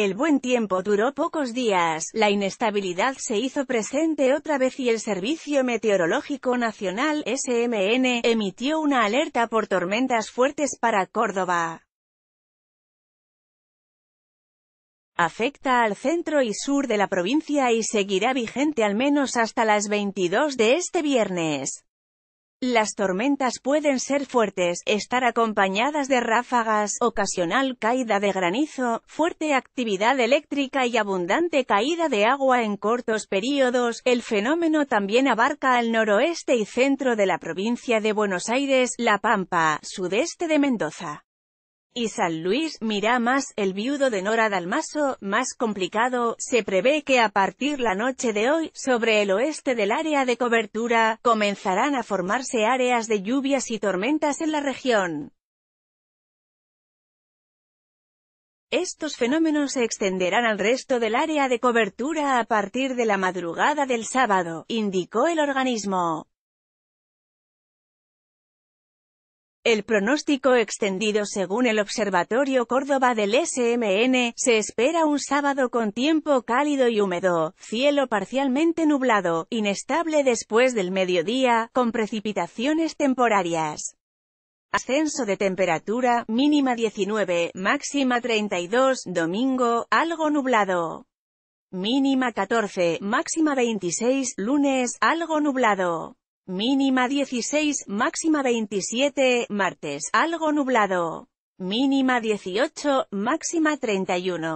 El buen tiempo duró pocos días, la inestabilidad se hizo presente otra vez y el Servicio Meteorológico Nacional, SMN, emitió una alerta por tormentas fuertes para Córdoba. Afecta al centro y sur de la provincia y seguirá vigente al menos hasta las 22 de este viernes. Las tormentas pueden ser fuertes, estar acompañadas de ráfagas, ocasional caída de granizo, fuerte actividad eléctrica y abundante caída de agua en cortos periodos. El fenómeno también abarca al noroeste y centro de la provincia de Buenos Aires, La Pampa, sudeste de Mendoza y San Luis más el viudo de Nora Dalmaso, más complicado, se prevé que a partir la noche de hoy, sobre el oeste del área de cobertura, comenzarán a formarse áreas de lluvias y tormentas en la región. Estos fenómenos se extenderán al resto del área de cobertura a partir de la madrugada del sábado, indicó el organismo. El pronóstico extendido según el Observatorio Córdoba del SMN, se espera un sábado con tiempo cálido y húmedo, cielo parcialmente nublado, inestable después del mediodía, con precipitaciones temporarias. Ascenso de temperatura, mínima 19, máxima 32, domingo, algo nublado. Mínima 14, máxima 26, lunes, algo nublado. Mínima 16, máxima 27, martes, algo nublado. Mínima 18, máxima 31.